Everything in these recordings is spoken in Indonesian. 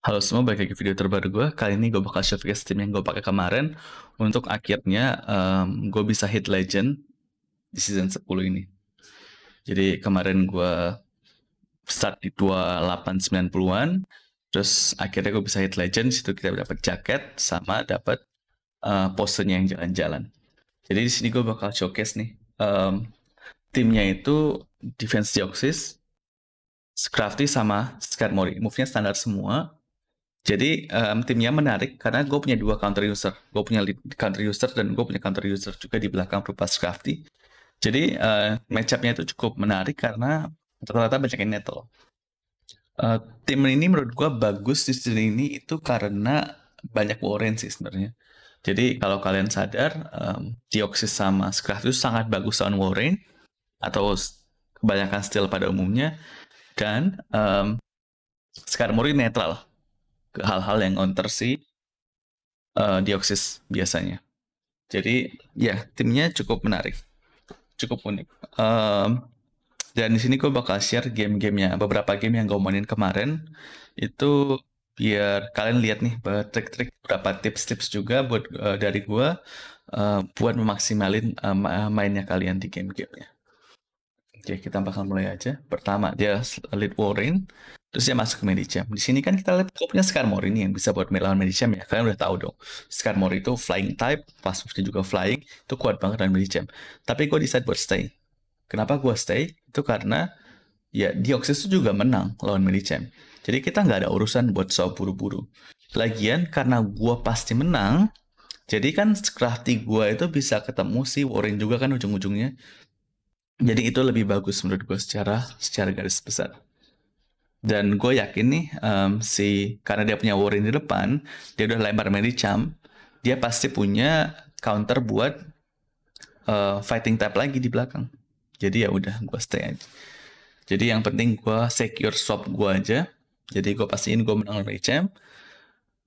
Halo semua, balik lagi video terbaru gue. Kali ini gue bakal showcase tim yang gue pakai kemarin untuk akhirnya um, gue bisa hit legend di season 10 ini. Jadi kemarin gue start di 2890-an, terus akhirnya gue bisa hit legend, situ kita dapat jaket sama dapat uh, eh, posternya yang jalan-jalan. Jadi di sini gue bakal showcase nih um, timnya itu defense Deoxys, Crafty sama Skarmory. Move-nya standar semua jadi um, timnya menarik karena gue punya dua counter user. Gue punya lead counter user dan gue punya counter user juga di belakang berupa Scrafty. Jadi uh, matchupnya itu cukup menarik karena rata-rata banyak yang nettle. Eh, tim ini menurut gue bagus di sini ini itu karena banyak warren sih sebenarnya. Jadi kalau kalian sadar, um, Dioxys sama Scrafty itu sangat bagus on warren atau kebanyakan steel pada umumnya. Dan um, Skarmory netral ke hal-hal yang si uh, eh, dioksis biasanya. Jadi ya timnya cukup menarik, cukup unik. Um, dan di sini gue bakal share game-gamenya, beberapa game yang gue mainin kemarin itu biar kalian lihat nih trik-trik beberapa tips-tips juga buat uh, dari gue uh, buat memaksimalin uh, mainnya kalian di game-gamenya. Oke, kita bakal mulai aja. Pertama dia lead Warren. Terus dia masuk ke Medicham. Di sini kan kita lihat punya Skarmory ini yang bisa buat melawan Medicham ya. Kalian udah tahu dong. Skarmory itu flying type, pasifnya juga flying, itu kuat banget dengan Medicham. Tapi gue decide buat stay. Kenapa gue stay? Itu karena ya Dioxys itu juga menang lawan Medicham. Jadi kita nggak ada urusan buat so buru-buru. Lagian karena gue pasti menang, jadi kan Crafty gue itu bisa ketemu si Warren juga kan ujung-ujungnya. Jadi itu lebih bagus menurut gue secara secara garis besar. Dan gue yakin nih um, si karena dia punya Warren di depan, dia udah lempar Medicham, dia pasti punya counter buat uh, fighting type lagi di belakang. Jadi ya udah gue stay aja. Jadi yang penting gue secure swap gue aja. Jadi gue pastiin gue menang dari champ.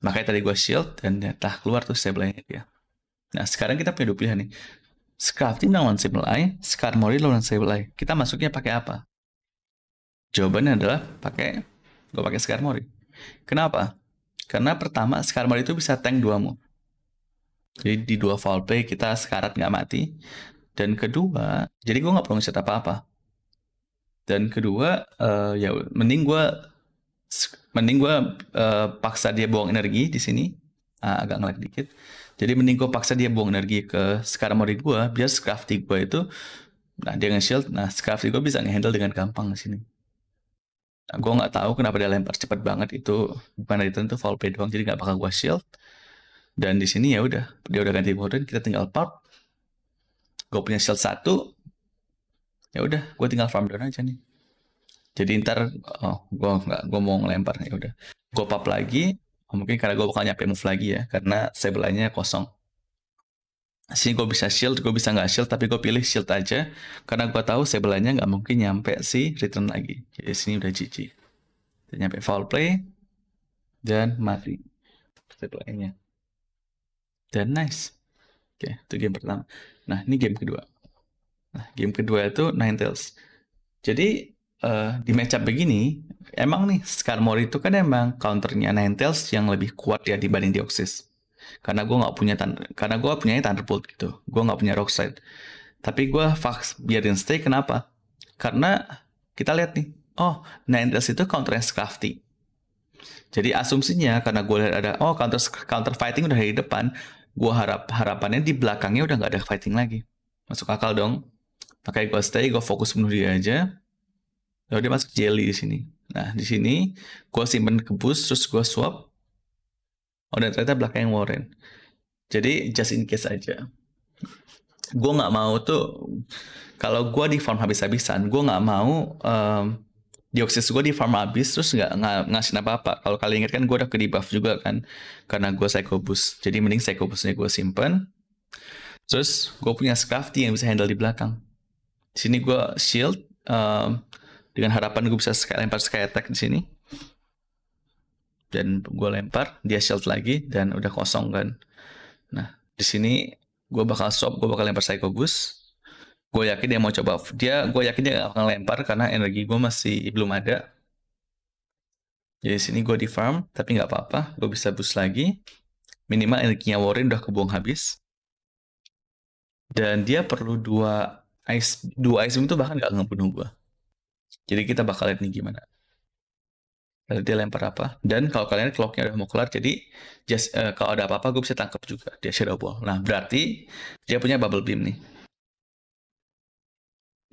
Makanya tadi gue shield dan ya, tah keluar tuh stability dia. Nah sekarang kita punya dua pilihan nih. Scrafting lawan Sable Eye, Skarmory lawan Sable Eye. Kita masuknya pakai apa? Jawabannya adalah pakai gue pakai Skarmory. Kenapa? Karena pertama Skarmory itu bisa tank dua mu. Jadi di dua foul play kita sekarat nggak mati. Dan kedua, jadi gue nggak perlu ngeset apa-apa. Dan kedua, uh, ya mending gue mending gue uh, paksa dia buang energi di sini. Uh, agak ngelag dikit. Jadi mending gue paksa dia buang energi ke Skarmory gue, biar Scrafty gue itu, nah dia nge-shield, nah Scrafty gue bisa nge-handle dengan gampang di sini. Nah, gue nggak tahu kenapa dia lempar cepat banget itu bukan dari tentu foul play doang jadi nggak bakal gue shield. Dan di sini ya udah dia udah ganti Gordon kita tinggal pop. Gue punya shield satu. Ya udah gue tinggal farm down aja nih. Jadi ntar oh gue nggak gue mau ngelempar ya udah. Gue pop lagi mungkin karena gue bakal nyampe move lagi ya karena sebelahnya kosong sini gue bisa shield, gue bisa nggak shield, tapi gue pilih shield aja karena gue tahu sebelahnya nggak mungkin nyampe si return lagi. Jadi sini udah GG. Dan nyampe foul play dan mati sebelahnya. Dan nice. Oke, okay, itu game pertama. Nah, ini game kedua. Nah, game kedua itu Nine Tails. Jadi uh, di matchup begini, emang nih Skarmory itu kan emang counternya Nine Tails yang lebih kuat ya dibanding Deoxys karena gue nggak punya tan karena gue punya Thunderbolt gitu gue nggak punya rockside tapi gue fax biarin stay kenapa karena kita lihat nih oh Ninetales itu counter crafty jadi asumsinya karena gue lihat ada oh counter counter fighting udah di depan gue harap harapannya di belakangnya udah nggak ada fighting lagi masuk akal dong pakai gue stay gue fokus bunuh dia aja lalu dia masuk jelly di sini nah di sini gue simpen ke boost terus gue swap Oh dan ternyata yang Warren. Jadi just in case aja. Gue nggak mau tuh kalau gue di farm habis-habisan, gue nggak mau um, dioksis gue di farm habis terus nggak ngasih apa-apa. Kalau kalian ingat kan gue udah ke debuff juga kan karena gue psycho boost. Jadi mending psycho boostnya gue simpen. Terus gue punya Scrafty yang bisa handle di belakang. Di sini gue shield um, dengan harapan gue bisa lempar sky attack di sini dan gue lempar dia shield lagi dan udah kosong kan nah di sini gue bakal swap gue bakal lempar psycho boost gue yakin dia mau coba dia gue yakin dia gak akan lempar karena energi gue masih belum ada jadi sini gue di farm tapi nggak apa-apa gue bisa boost lagi minimal energinya Warren udah kebuang habis dan dia perlu dua ice dua ice itu bahkan nggak ngebunuh gue jadi kita bakal lihat nih gimana Lalu eh, dia lempar apa? Dan kalau kalian clocknya udah mau kelar, jadi just, uh, kalau ada apa-apa gue bisa tangkap juga. Dia shadow ball. Nah, berarti dia punya bubble beam nih.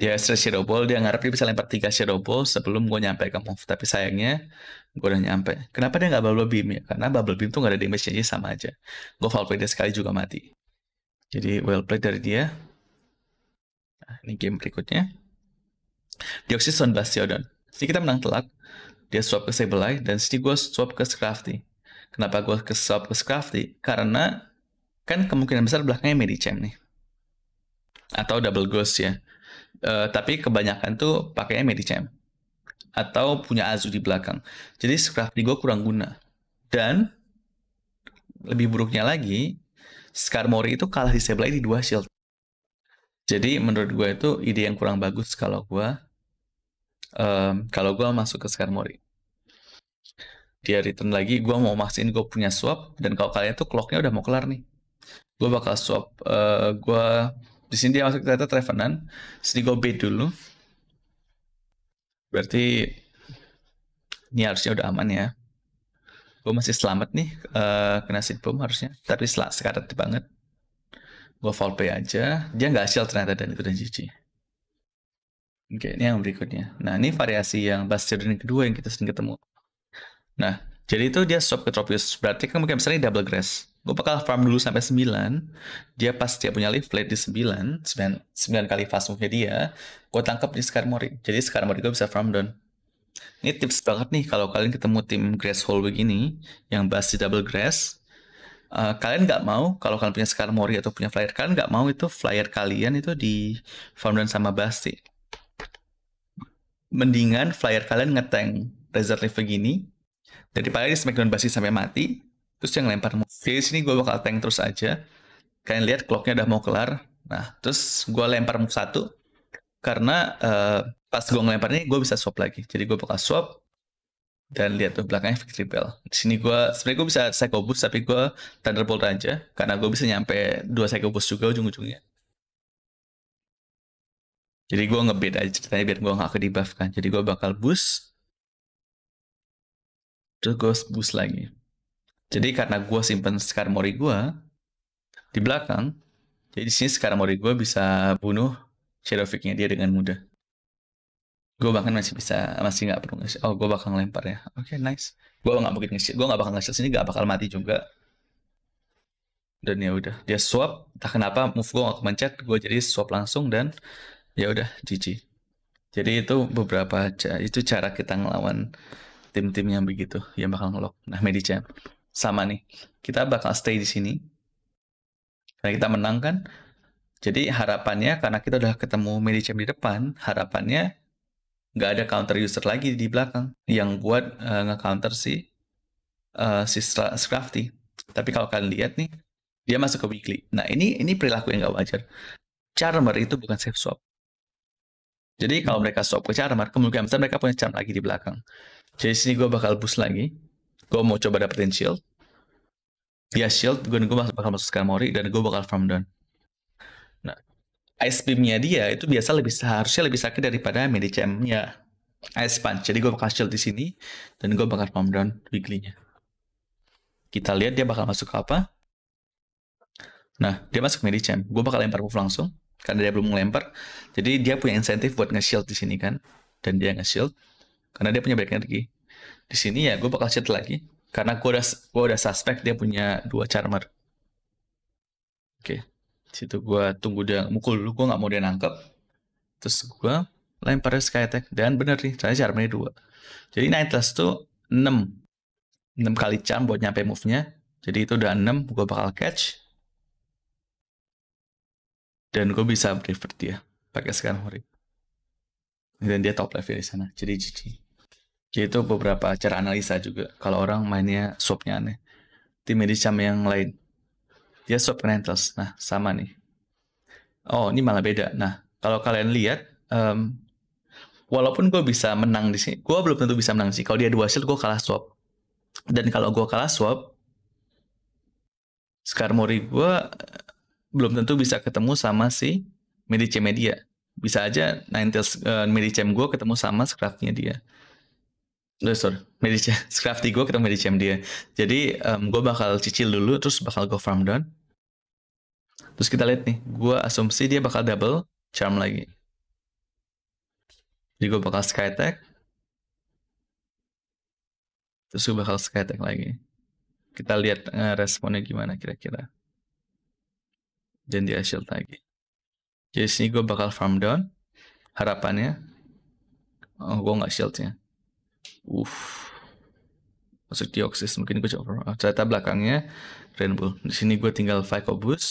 Dia stress shadow ball, dia ngarep dia bisa lempar tiga shadow ball sebelum gue nyampe ke move. Tapi sayangnya, gue udah nyampe. Kenapa dia nggak bubble beam ya? Karena bubble beam tuh nggak ada damage, jadi sama aja. Gue foul play dia sekali juga mati. Jadi well played dari dia. Nah, ini game berikutnya. Dioxys on Bastiodon. Jadi kita menang telak dia swap ke Sableye dan sini gue swap ke Scrafty kenapa gue ke swap ke Scrafty karena kan kemungkinan besar belakangnya Medicham nih atau double ghost ya uh, tapi kebanyakan tuh pakainya Medicham atau punya Azu di belakang jadi Scrafty gue kurang guna dan lebih buruknya lagi Skarmory itu kalah di Sableye di dua shield jadi menurut gue itu ide yang kurang bagus kalau gue um, kalau gue masuk ke Skarmory dia return lagi gue mau masin gue punya swap dan kalau kalian tuh clocknya udah mau kelar nih gue bakal swap uh, eh, gue di sini dia masuk ternyata Trevenant sini gue bait dulu berarti ini harusnya udah aman ya gue masih selamat nih uh, kena seed bomb harusnya tapi sekarat banget gue fall pay aja dia nggak hasil ternyata dan itu dan Cici. Oke, ini yang berikutnya. Nah, ini variasi yang dari kedua yang kita sering ketemu. Nah, jadi itu dia swap ke tropius Berarti kan mungkin misalnya double grass. Gue bakal farm dulu sampai 9. Dia pas dia punya leaflet di 9. 9, 9 kali fast move-nya dia. Gue tangkap di Skarmory. Jadi Skarmory gue bisa farm down. Ini tips banget nih kalau kalian ketemu tim grass hole begini. Yang basti double grass. Uh, kalian nggak mau kalau kalian punya Skarmory atau punya flyer kalian nggak mau itu flyer kalian itu di farm down sama Basti mendingan flyer kalian ngeteng Desert Live begini daripada di Smackdown basis sampai mati terus yang lempar jadi sini gue bakal tank terus aja kalian lihat clocknya udah mau kelar nah terus gue lempar move satu karena uh, pas gue ngelemparnya gue bisa swap lagi jadi gue bakal swap dan lihat tuh belakangnya victory bell di sini gue sebenarnya gue bisa psycho boost tapi gue thunderbolt aja karena gue bisa nyampe dua psycho boost juga ujung-ujungnya jadi gue ngebeat aja ceritanya biar gue gak kedibuff kan. Jadi gue bakal boost. Terus gue boost lagi. Jadi karena gue simpen Skarmory gue di belakang, jadi sini Skarmory gue bisa bunuh Shadowfic-nya dia dengan mudah. Gue bahkan masih bisa, masih gak perlu ngasih. Oh, gue bakal lempar ya. Oke, okay, nice. Gue nggak mungkin ngasih, gue gak bakal ngasih sini, Gak bakal mati juga. Dan ya udah, dia swap. Entah kenapa move gue nggak kemencet, gue jadi swap langsung dan ya udah GG jadi itu beberapa itu cara kita ngelawan tim-tim yang begitu yang bakal ngelok nah Medica sama nih kita bakal stay di sini karena kita menang kan jadi harapannya karena kita udah ketemu Medicham di depan, harapannya nggak ada counter user lagi di belakang yang buat uh, nge-counter si uh, si Scrafty. Tapi kalau kalian lihat nih, dia masuk ke weekly. Nah ini ini perilaku yang nggak wajar. Charmer itu bukan safe swap. Jadi kalau mereka stop ke Charmer, kemungkinan besar mereka punya charm lagi di belakang. Jadi sini gue bakal boost lagi. Gue mau coba dapetin shield. dia shield, gue, gue bakal masuk Skamori dan gue bakal farm down. Nah, ice beam-nya dia itu biasa lebih seharusnya lebih sakit daripada Medicham-nya ice punch. Jadi gue bakal shield di sini dan gue bakal farm down weekly-nya. Kita lihat dia bakal masuk ke apa. Nah, dia masuk Medicham. Gue bakal lempar move langsung karena dia belum melempar jadi dia punya insentif buat nge-shield di sini kan dan dia nge-shield karena dia punya break energi. di sini ya gue bakal shield lagi karena gue udah gue udah suspek dia punya dua charmer oke okay. situ gue tunggu dia mukul dulu gue nggak mau dia nangkep terus gue lempar sky attack dan bener nih saya charmernya dua jadi nightless tuh enam, 6 kali charm buat nyampe move-nya jadi itu udah enam, gue bakal catch dan gue bisa prefer dia pakai scan hori dan dia top level di sana jadi GG jadi itu beberapa cara analisa juga kalau orang mainnya swapnya aneh tim medis sama yang lain dia swap rentals nah sama nih oh ini malah beda nah kalau kalian lihat um, walaupun gue bisa menang di sini gue belum tentu bisa menang sih kalau dia dua hasil gue kalah swap dan kalau gue kalah swap Skarmori gue belum tentu bisa ketemu sama si Medici Media. Bisa aja Ninetales uh, eh, Medicem gue ketemu sama Scraftnya dia. Loh, eh, sorry. Medice, Scrafty gue ketemu Medicem dia. Jadi um, gue bakal cicil dulu, terus bakal go farm down. Terus kita lihat nih, gue asumsi dia bakal double charm lagi. Jadi gue bakal skytech. Terus gue bakal skytech lagi. Kita lihat uh, responnya gimana kira-kira dan dia shield lagi. Jadi sini gue bakal farm down. Harapannya, oh gue nggak shieldnya. Uff, masuk dioksis mungkin gue coba. Oh, ternyata belakangnya rainbow. Di sini gue tinggal Vico Bus.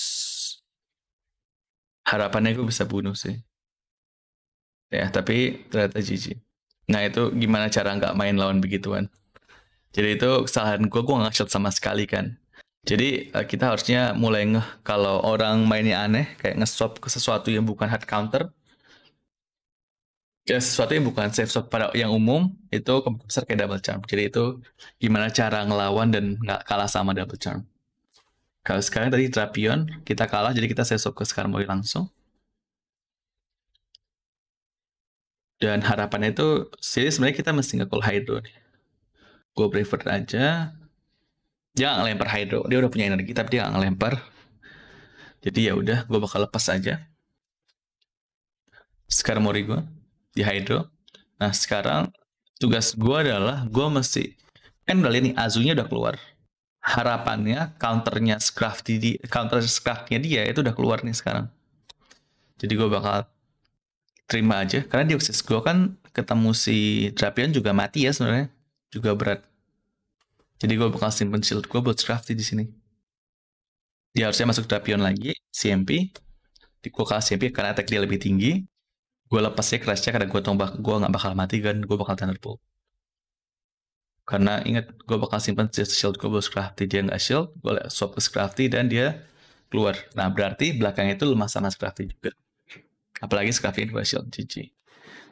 Harapannya gue bisa bunuh sih. Ya, tapi ternyata GG. Nah itu gimana cara nggak main lawan begituan. Jadi itu kesalahan gue, gue nggak shield sama sekali kan. Jadi uh, kita harusnya mulai ngeh kalau orang mainnya aneh, kayak ngeswap ke sesuatu yang bukan hard counter, ya sesuatu yang bukan safe swap pada yang umum itu kemungkinan besar kayak double charm. Jadi itu gimana cara ngelawan dan nggak kalah sama double charm. Kalau sekarang tadi Trapion kita kalah jadi kita safe swap ke Skarmory langsung. Dan harapannya itu sih sebenarnya kita mesti nggak call hydro nih. Gue prefer aja dia gak ngelempar hydro dia udah punya energi tapi dia gak ngelempar jadi ya udah gue bakal lepas aja sekarang mori gue di hydro nah sekarang tugas gue adalah gue mesti kan udah lihat nih Azunya udah keluar harapannya counternya scraft di counter scraftnya dia itu udah keluar nih sekarang jadi gue bakal terima aja karena dioksis gue kan ketemu si Drapion juga mati ya sebenarnya juga berat jadi gue bakal simpen shield gue buat crafty di sini. Dia ya, harusnya masuk drapion lagi, CMP. di Gue kalah CMP karena attack dia lebih tinggi. Gue lepasnya crashnya karena gue tombak, gue nggak bakal mati kan, gue bakal thunderbolt. Karena ingat, gue bakal simpen shield gue buat crafty, dia nggak shield, gue swap ke crafty dan dia keluar. Nah berarti belakangnya itu lemah sama crafty juga. Apalagi crafty gue shield, GG.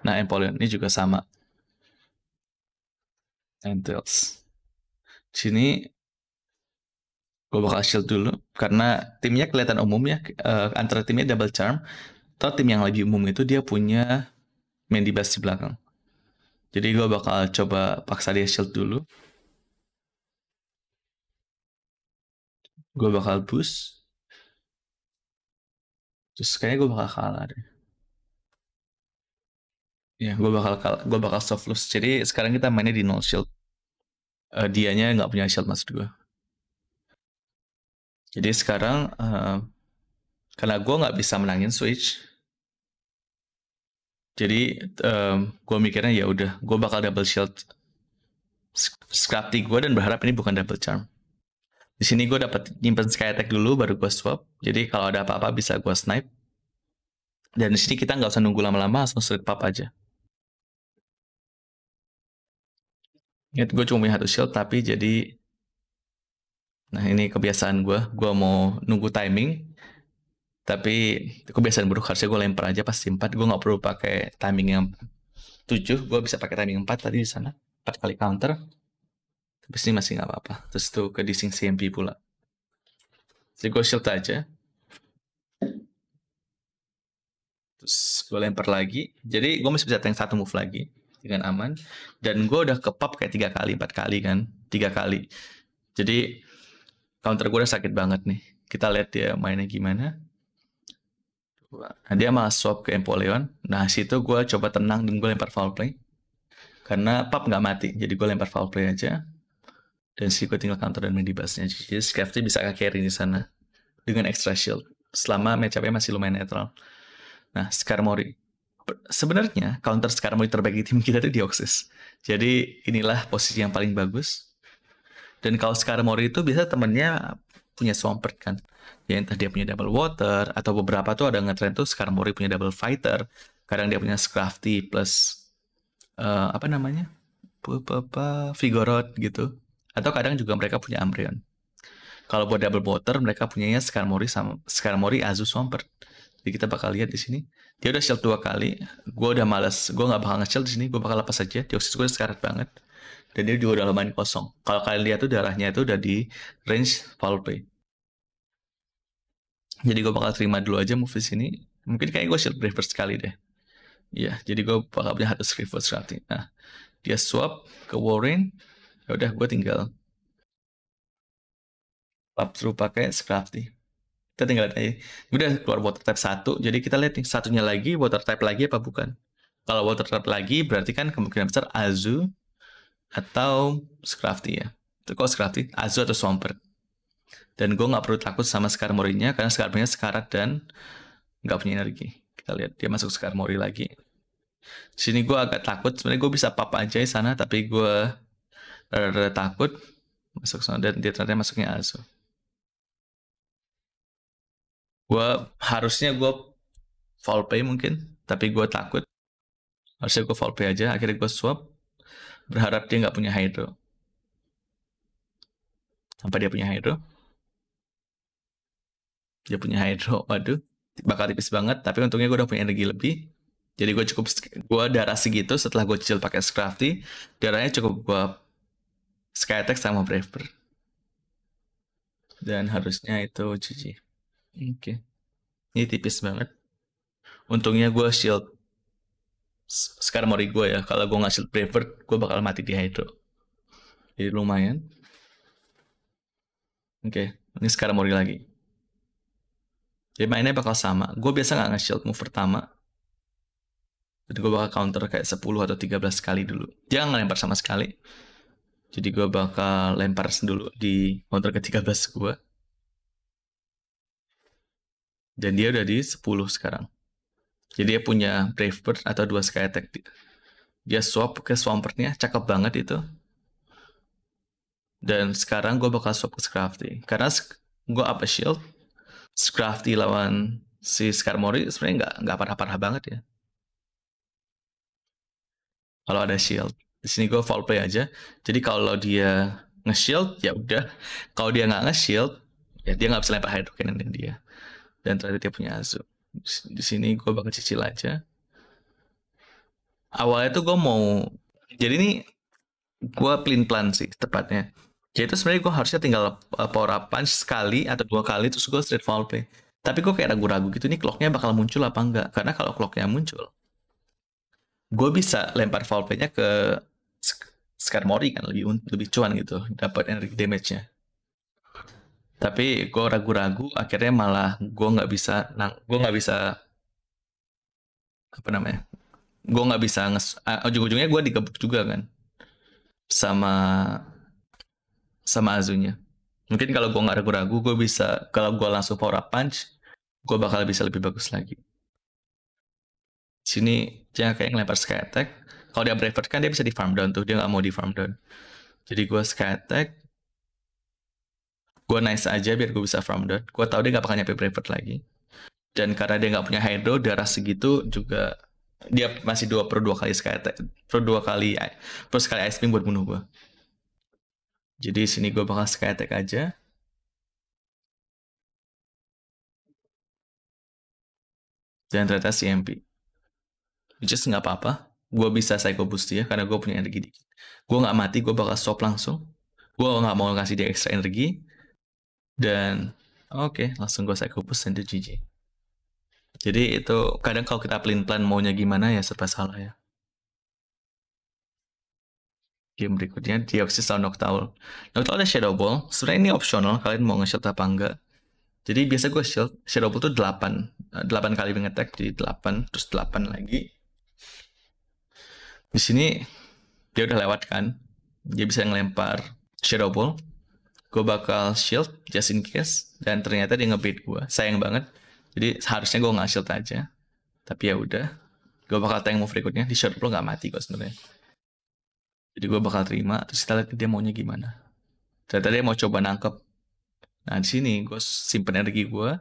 Nah Empoleon ini juga sama. Entrails sini gue bakal shield dulu karena timnya kelihatan umum ya uh, antara timnya double charm atau tim yang lebih umum itu dia punya Mandy Bass di belakang jadi gue bakal coba paksa dia shield dulu gue bakal push terus kayaknya gue bakal kalah deh ya gue bakal kalah gue bakal soft lose jadi sekarang kita mainnya di no shield uh, dianya nggak punya shield maksud gue jadi sekarang uh, karena gue nggak bisa menangin switch jadi um, eh, gue mikirnya ya udah gue bakal double shield scrapti gue dan berharap ini bukan double charm di sini gue dapat nyimpen sky attack dulu baru gue swap jadi kalau ada apa-apa bisa gue snipe dan di sini kita nggak usah nunggu lama-lama langsung straight pop aja Ingat ya, gue cuma punya satu shield tapi jadi Nah ini kebiasaan gue, gue mau nunggu timing tapi kebiasaan buruk harusnya gue lempar aja pas 4 gue gak perlu pakai timing yang tujuh gue bisa pakai timing empat tadi di sana empat kali counter tapi sini masih gak apa-apa terus tuh ke dising CMP pula jadi gue shield aja terus gue lempar lagi jadi gue masih bisa tank satu move lagi dengan aman dan gue udah ke pub kayak tiga kali empat kali kan tiga kali jadi counter gue udah sakit banget nih kita lihat dia mainnya gimana nah, dia malah swap ke Empoleon nah situ gue coba tenang dan gue lempar foul play karena pub nggak mati jadi gue lempar foul play aja dan si gue tinggal counter dan main di busnya jadi Skafty bisa carry di sana dengan extra shield selama match masih lumayan netral nah skarmory sebenarnya counter sekarang mau terbaik di tim kita itu Dioxys. Jadi inilah posisi yang paling bagus. Dan kalau sekarang Mori itu biasa temennya punya Swampert kan. Ya entah dia punya double water atau beberapa tuh ada ngetrend tuh Mori punya double fighter. Kadang dia punya Scrafty plus uh, apa namanya? apa Vigorot gitu. Atau kadang juga mereka punya Umbreon. Kalau buat double water mereka punyanya Skarmory sama Skarmory Azu Swampert. Jadi kita bakal lihat di sini. Dia udah shield dua kali. Gue udah males. Gue nggak bakal nge-shield di sini. Gue bakal lepas aja. Dioxys gue sekarat banget. Dan dia juga udah lumayan kosong. Kalau kalian lihat tuh darahnya itu udah di range valve Jadi gue bakal terima dulu aja move di sini. Mungkin kayak gue shield reverse sekali deh. Yeah, jadi gue bakal punya harus reverse berarti. Nah, dia swap ke Warren. Ya udah, gue tinggal lap through pakai Scrafty. Kita tinggal lihat aja. Udah keluar water type satu Jadi kita lihat nih, satunya lagi water type lagi apa bukan. Kalau water type lagi berarti kan kemungkinan besar Azu atau Scrafty ya. Itu kok Scrafty? Azu atau Swampert. Dan gue nggak perlu takut sama Skarmory-nya karena Skarmory-nya sekarat dan nggak punya energi. Kita lihat dia masuk Skarmory lagi. Di sini gue agak takut. Sebenarnya gue bisa papa aja di sana tapi gue rada takut masuk sana dan dia ternyata masuknya Azu gue harusnya gue fall pay mungkin tapi gue takut harusnya gue fall pay aja akhirnya gue swap berharap dia nggak punya hydro sampai dia punya hydro dia punya hydro waduh bakal tipis banget tapi untungnya gue udah punya energi lebih jadi gue cukup gue darah segitu setelah gue chill pakai Scrafty darahnya cukup gue Skytech sama Braver dan harusnya itu cuci Oke. Okay. Ini tipis banget. Untungnya gue shield. Sekarang mori gue ya. Kalau gue nggak shield prefer, gue bakal mati di Hydro. Jadi lumayan. Oke. Okay. Ini sekarang mori lagi. Jadi mainnya bakal sama. Gue biasa nggak nge-shield move pertama. Jadi gue bakal counter kayak 10 atau 13 kali dulu. Jangan nggak lempar sama sekali. Jadi gue bakal lempar dulu di counter ke-13 gue. Dan dia udah di 10 sekarang. Jadi dia punya Brave Bird atau dua Sky Attack. Dia swap ke swampert cakep banget itu. Dan sekarang gue bakal swap ke Scrafty. Karena gue up a shield, Scrafty lawan si Skarmory sebenarnya nggak nggak parah-parah banget ya. Kalau ada shield, di sini gue fall play aja. Jadi kalau dia nge-shield ya udah, kalau dia nggak nge-shield ya dia nggak bisa lempar hydro cannon dia dan ternyata dia punya asu Di sini gue bakal cicil aja. Awalnya tuh gue mau, jadi ini gue pelin plan sih tepatnya. Jadi itu sebenarnya gue harusnya tinggal eh, power up punch sekali atau dua kali terus gue straight foul play. Tapi gue kayak ragu-ragu gitu nih clocknya bakal muncul apa enggak. Karena kalau clocknya muncul, gue bisa lempar foul play-nya ke Skarmori kan lebih lebih cuan gitu dapat energi damage-nya tapi gue ragu-ragu akhirnya malah gue nggak bisa nang gue nggak bisa apa namanya gue nggak bisa nges uh, ujung-ujungnya gue digebuk juga kan sama sama Azunya mungkin kalau gue nggak ragu-ragu gue bisa kalau gue langsung power up punch gue bakal bisa lebih bagus lagi sini jangan kayak ngelempar sky attack kalau dia brave kan dia bisa di farm down tuh dia nggak mau di farm down jadi gue sky attack gue nice aja biar gue bisa from dot gue tau dia gak bakal nyampe private lagi dan karena dia gak punya hydro darah segitu juga dia masih dua per dua kali attack per dua kali per sekali ice cream buat bunuh gue jadi sini gue bakal sky attack aja dan ternyata CMP which is nggak apa-apa gue bisa psycho boost dia karena gue punya energi dikit gue gak mati gue bakal stop langsung gue gak mau ngasih dia extra energi dan oke, okay, langsung gue saya kupus sendiri GG. Jadi itu kadang kalau kita pelin plan maunya gimana ya serba salah ya. Game berikutnya Deoxys sama Noctowl. Noctowl ada Shadow Ball. Sebenarnya ini opsional kalian mau nge-shield apa enggak. Jadi biasa gue shield Shadow Ball tuh 8. 8 eh, kali nge jadi 8 terus 8 lagi. Di sini dia udah lewat kan. Dia bisa ngelempar Shadow Ball gue bakal shield just in case dan ternyata dia ngebeat gue sayang banget jadi seharusnya gue nggak shield aja tapi ya udah gue bakal tank move berikutnya di short lo nggak mati kok sebenarnya jadi gue bakal terima terus kita lihat dia maunya gimana ternyata dia mau coba nangkep nah di sini gue simpen energi gue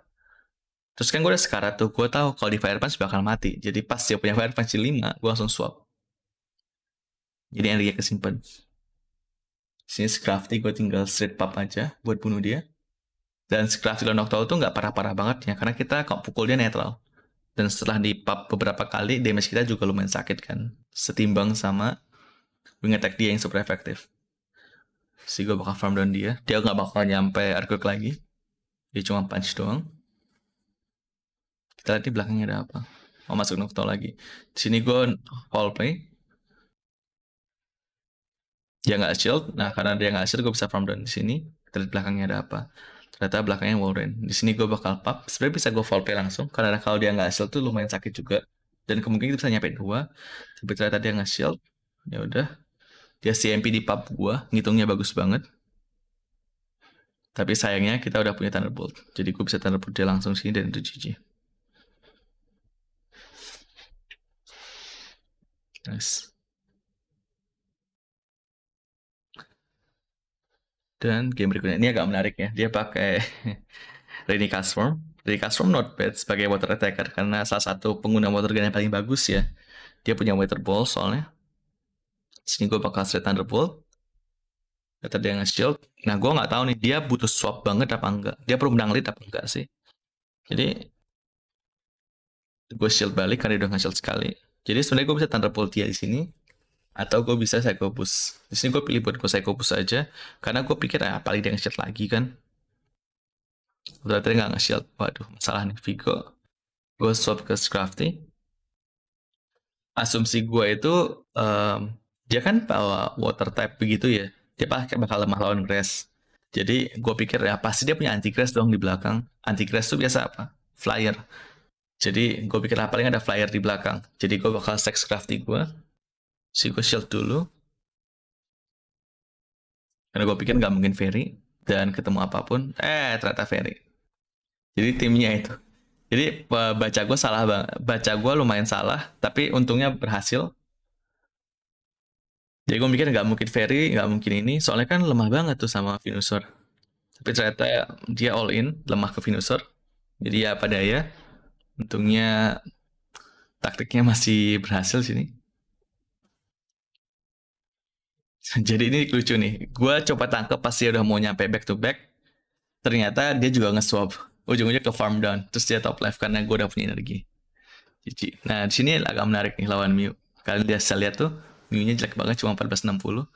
terus kan gue udah sekarat tuh gue tahu kalau di fire punch bakal mati jadi pas dia punya fire punch di 5 gue langsung swap jadi energi kesimpan sini crafty gue tinggal straight pop aja buat bunuh dia dan Crafty di knockdown tuh nggak parah-parah banget ya karena kita pukul kok dia netral dan setelah di pop beberapa kali damage kita juga lumayan sakit kan setimbang sama wing attack dia yang super efektif si gue bakal farm down dia dia nggak bakal nyampe arcuk lagi dia cuma punch doang kita lihat di belakangnya ada apa mau oh, masuk knockdown lagi di sini gue wall play dia nggak shield nah karena dia nggak shield gue bisa farm down di sini terlihat belakangnya ada apa ternyata belakangnya Warren di sini gue bakal pop. sebenarnya bisa gue play langsung karena kalau dia nggak shield tuh lumayan sakit juga dan kemungkinan itu bisa nyampe dua tapi ternyata dia nggak shield ya udah dia CMP di pub gue ngitungnya bagus banget tapi sayangnya kita udah punya Thunderbolt. Jadi gue bisa Thunderbolt dia langsung sini dan itu GG. Nice. Dan game berikutnya ini agak menarik ya. Dia pakai Rainy Castform. Rainy Castform not bad sebagai water attacker karena salah satu pengguna water gun yang paling bagus ya. Dia punya water ball soalnya. Sini gue bakal straight thunderbolt. Kata dia nge-shield. Nah gue nggak tahu nih dia butuh swap banget apa enggak. Dia perlu menang lead apa enggak sih. Jadi gue shield balik karena dia udah nge-shield sekali. Jadi sebenarnya gue bisa thunderbolt dia di sini atau gue bisa saya kopus Di sini gue pilih buat gue saya kopus aja karena gue pikir ya paling dia nge-shield lagi kan. Berarti nggak nge-shield. Waduh, masalah nih Vigo. Gue swap ke Scrafty. Asumsi gue itu um, dia kan bawa water type begitu ya. Dia pakai bakal lemah lawan grass. Jadi gue pikir ya pasti dia punya anti grass dong di belakang. Anti grass tuh biasa apa? Flyer. Jadi gue pikir apa ah, paling ada flyer di belakang. Jadi gue bakal sex crafty gue si gue shield dulu karena gue pikir nggak mungkin Ferry dan ketemu apapun eh ternyata Ferry jadi timnya itu jadi baca gue salah bang baca gue lumayan salah tapi untungnya berhasil jadi gue mikir nggak mungkin Ferry nggak mungkin ini soalnya kan lemah banget tuh sama Venusaur tapi ternyata dia all in lemah ke Venusaur jadi ya pada ya untungnya taktiknya masih berhasil sini Jadi ini lucu nih. Gue coba tangkep pasti dia udah mau nyampe back to back. Ternyata dia juga nge-swap. Ujung-ujungnya ke farm down. Terus dia top left karena gue udah punya energi. Cici. Nah di sini agak menarik nih lawan Mew. Kalian saya lihat tuh. Mew-nya jelek banget cuma 1460.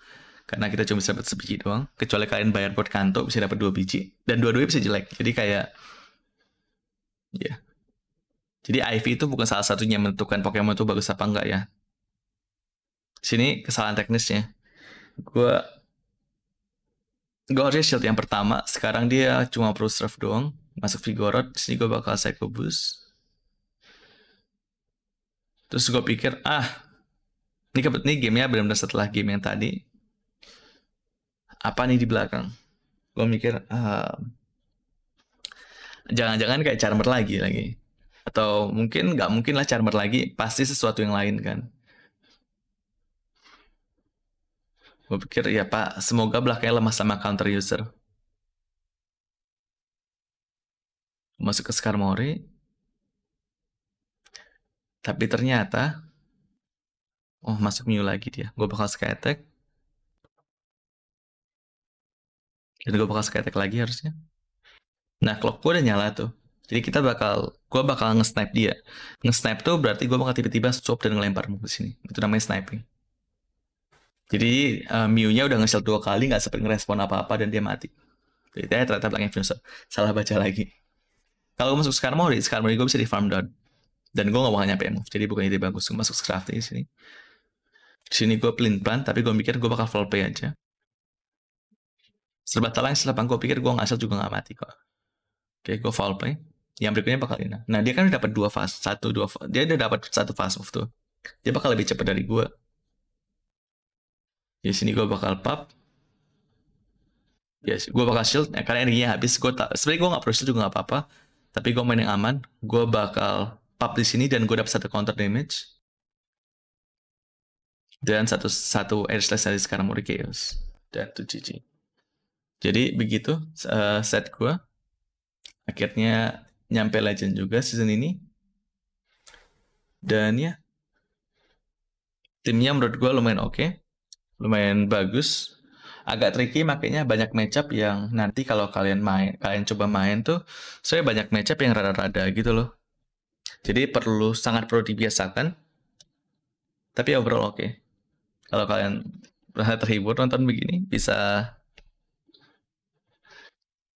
Karena kita cuma bisa dapat sebiji doang. Kecuali kalian bayar buat kanto bisa dapat dua biji. Dan dua-duanya bisa jelek. Jadi kayak... Ya. Yeah. Jadi IV itu bukan salah satunya menentukan Pokemon itu bagus apa enggak ya. Sini kesalahan teknisnya gue gue harusnya shield yang pertama sekarang dia cuma pro serve doang masuk Vigorot sini gue bakal Psycho Boost terus gue pikir ah ini kebet nih gamenya benar-benar setelah game yang tadi apa nih di belakang gue mikir ehm, jangan-jangan kayak Charmer lagi lagi atau mungkin nggak mungkin lah Charmer lagi pasti sesuatu yang lain kan Gue pikir ya Pak, semoga belakangnya lemah sama counter user. Masuk ke Skarmory. Tapi ternyata Oh, masuk new lagi dia. Gue bakal sky attack. Dan gue bakal sky attack lagi harusnya. Nah, clock gue udah nyala tuh. Jadi kita bakal, gue bakal nge-snipe dia. Nge-snipe tuh berarti gue bakal tiba-tiba swap dan ngelempar ke sini. Itu namanya sniping. Jadi uh, Miu-nya udah nge dua kali nggak sempet ngerespon apa-apa dan dia mati. Jadi dia ternyata belakang influencer. Salah baca lagi. Kalau masuk sekarang mau di sekarang gue bisa di farm down. Dan gue nggak mau nyampe PM. Jadi bukan ide bagus. Gue masuk Scraft di sini. Di sini gue pelin pelan tapi gue mikir gue bakal full play aja. Serba talang setelah gue pikir gue ngasal juga nggak mati kok. Oke, gue foul play yang berikutnya bakal ini. Nah dia kan udah dapat dua fast, satu dua fast. dia udah dapat satu fast move tuh. Dia bakal lebih cepat dari gue. Di sini gue bakal pop Yes, gue bakal shield ya, karena energinya habis. Gue tak sebenarnya gue nggak perlu shield juga nggak apa-apa. Tapi gue main yang aman. Gue bakal pop di sini dan gue dapat satu counter damage. Dan satu satu air slash dari sekarang Muri Chaos dan tuh GG. Jadi begitu uh, set gue. Akhirnya nyampe legend juga season ini. Dan ya timnya menurut gue lumayan oke. Okay lumayan bagus agak tricky makanya banyak matchup yang nanti kalau kalian main kalian coba main tuh saya banyak matchup yang rada-rada gitu loh jadi perlu sangat perlu dibiasakan tapi overall oke okay. kalau kalian merasa terhibur nonton begini bisa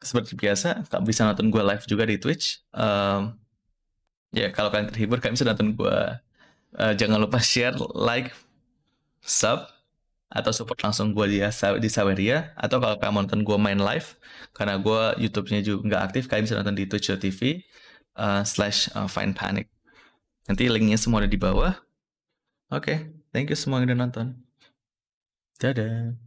seperti biasa kak bisa nonton gue live juga di Twitch um, ya kalau kalian terhibur kalian bisa nonton gue uh, jangan lupa share like sub atau support langsung gue di, di Saweria atau kalau kalian nonton gue main live karena gue YouTube-nya juga nggak aktif kalian bisa nonton di TV uh, eh, slash uh, Fine panic nanti linknya semua ada di bawah oke okay. thank you semua yang udah nonton dadah